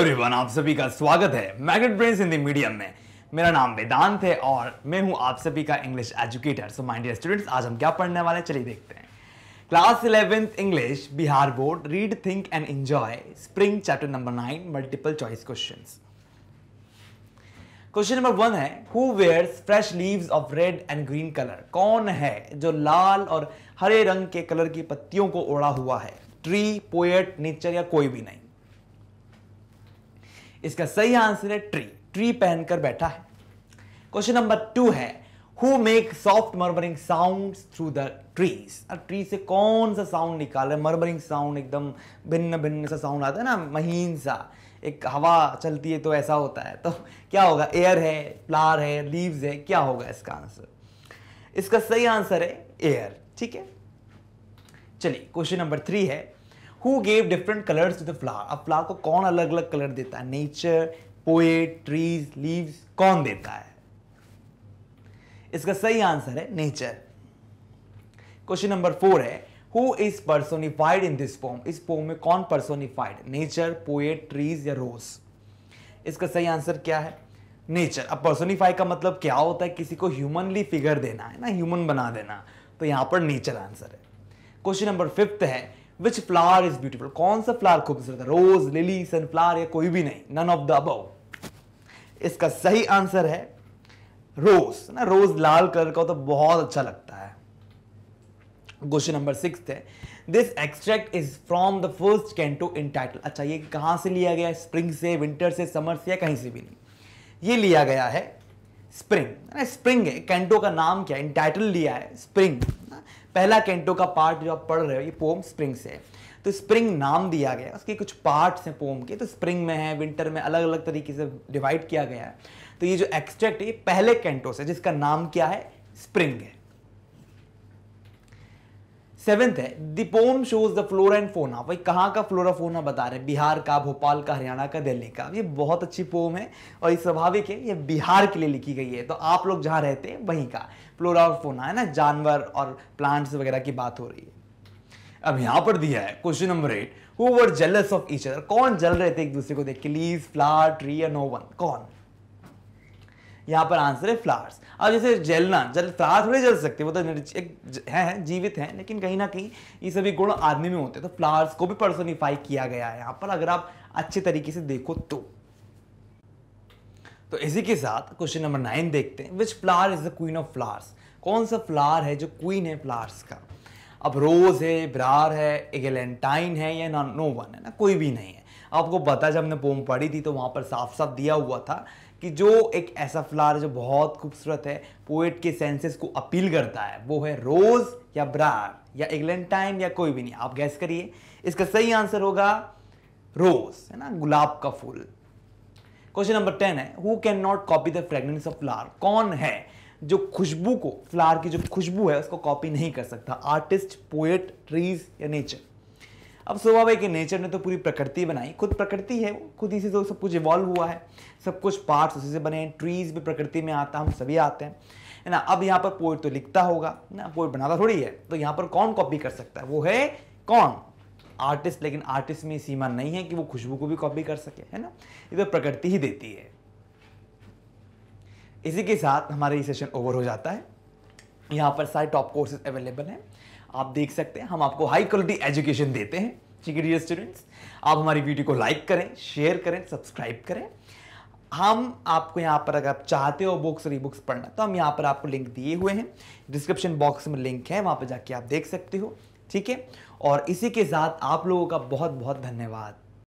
तो रिवन आप सभी का स्वागत है मैगनेट ब्रेन्स हिंदी मीडियम में मेरा नाम वेदांत है और मैं हूं आप सभी का English educator so mind dear students आज हम क्या पढ़ने वाले चलिए देखते हैं class eleventh English Bihar board read think and enjoy spring chapter number nine multiple choice question question number one है who wears fresh leaves of red and green colour कौन है जो लाल और हरे रंग के कलर की पत्तियों को ओढ़ा हुआ है ट्री पोएट नेचर या कोई भी नहीं इसका सही आंसर है ट्री ट्री पहनकर बैठा है क्वेश्चन नंबर टू है who make soft murmuring sound through the trees अब ट्री से कौन सा साउंड निकाल रहे मर्मरिंग साउंड एकदम भिन्न भिन्न सा साउंड आता है ना महीन सा एक हवा चलती है तो ऐसा होता है तो क्या होगा एयर है प्लार है लीव्स है क्या होगा इसका आंसर इसका सही आंसर है एयर ठीक है चलिए क्वेश्चन नंबर थ्री है who gave different colours to the flower अब फ्लावर को कौन अलग अलग कलर देता है नेचर पोएट ट्रीज लीव्स कौन देता है इसका सही आंसर है नेचर क्वेश्चन नंबर फोर है who is personified in this form इस फॉर्म में कौन पर्सोनिफाइड नेचर पोएट ट्रीज या रोज इसका सही आंसर क्या है नेचर अब पर्सोनिफाई का मतलब क्या होता है किसी को ह्यूमनली फिगर देना है ना ह्यूमन बना देना तो यहां पर नेचर आंसर है क्वेश्चन नंबर फिफ्थ है विच फ्लावर इज ब्यूटीफुल कौन सा फ्लावर खूबसूरत है रोज लिली सनफ्लावर या कोई भी नहीं नन ऑफ द अब इसका सही आंसर है रोज ना रोज लाल कलर का तो बहुत अच्छा लगता है क्वेश्चन नंबर सिक्स है this extract is from the first canto in title अच्छा ये कहाँ से लिया गया है स्प्रिंग से विंटर से समर से या कहीं से भी नहीं ये लिया गया है स्प्रिंग स्प्रिंग है कैंटो का नाम क्या है इन टाइटल लिया है स्प्रिंग पहला कैंटो का पार्ट जो आप पढ़ रहे हो ये पोम स्प्रिंग से तो स्प्रिंग नाम दिया गया उसके कुछ पार्ट्स हैं पोम के तो स्प्रिंग में है विंटर में अलग अलग तरीके से डिवाइड किया गया है तो ये जो एक्सट्रैक्ट है ये पहले कैंटो से जिसका नाम क्या है स्प्रिंग है सेवेंथ है the shows the flora and fauna भाई कहाँ का फ्लोरा फोना बता रहे हैं बिहार का भोपाल का हरियाणा का दिल्ली का ये बहुत अच्छी पोम है और ये स्वाभाविक है ये बिहार के लिए लिखी गई है तो आप लोग जहाँ रहते हैं वहीं का फ्लोरा और फोना है ना जानवर और प्लांट्स वगैरह की बात हो रही है अब यहाँ पर दिया है question number eight who were jealous of each other कौन जल रहे थे एक दूसरे को देख के लीज फ्लावर ट्री या नो वन कौन यहाँ पर आंसर है फ्लावर्स अब जैसे जलना जल फ्लावर थोड़े जल सकते वो तो एक है जीवित हैं लेकिन कहीं ना कहीं ये सभी गुण आदमी में होते हैं तो फ्लावर्स को भी पर्सोनिफाई किया गया है यहाँ पर अगर आप अच्छे तरीके से देखो तो तो इसी के साथ क्वेश्चन नंबर नाइन देखते हैं which flower is the queen of flowers कौन सा फ्लावर है जो क्वीन है फ्लावर्स का अब रोज़ है ब्रार है एगेलेंटाइन है या ना नो वन है ना कोई भी नहीं है आपको पता जब हमने पोम पढ़ी थी तो वहाँ पर साफ साफ दिया हुआ था कि जो एक ऐसा फ्लावर जो बहुत खूबसूरत है पोएट के सेंसेस को अपील करता है वो है रोज़ या ब्रार या एग्लेंटाइन या कोई भी नहीं आप गैस करिए इसका सही आंसर होगा रोज़ है ना गुलाब का फूल क्वेश्चन नंबर टेन है who can not copy the fragrance of flower कौन है जो खुशबू को फ्लावर की जो खुशबू है उसको कॉपी नहीं कर सकता आर्टिस्ट पोएट ट्रीज या नेचर अब स्वभाव है कि नेचर ने तो पूरी प्रकृति बनाई खुद प्रकृति है खुद इसी से सब कुछ इवॉल्व हुआ है सब कुछ पार्ट्स उसी से बने हैं ट्रीज भी प्रकृति में आता हम सभी आते हैं है ना अब यहाँ पर पोइट तो लिखता होगा ना पोइट बनाता थोड़ी है तो यहाँ पर कौन कॉपी कर सकता है वो है कौन आर्टिस्ट लेकिन आर्टिस्ट में सीमा नहीं है कि वो खुशबू को भी कॉपी कर सके है ना ये तो प्रकृति ही देती है इसी के साथ हमारा ये सेशन ओवर हो जाता है यहाँ पर सारे टॉप कोर्सेज अवेलेबल हैं आप देख सकते हैं हम आपको हाई क्वालिटी एजुकेशन देते हैं ठीक है डियर स्टूडेंट्स आप हमारी वीडियो को लाइक करें शेयर करें सब्सक्राइब करें हम आपको यहाँ पर अगर आप चाहते हो बुक्स और ई बुक्स पढ़ना तो हम यहाँ पर आपको लिंक दिए हुए हैं डिस्क्रिप्शन बॉक्स में लिंक है वहाँ पर जाके आप देख सकते हो ठीक है और इसी के साथ आप लोगों का बहुत बहुत धन्यवाद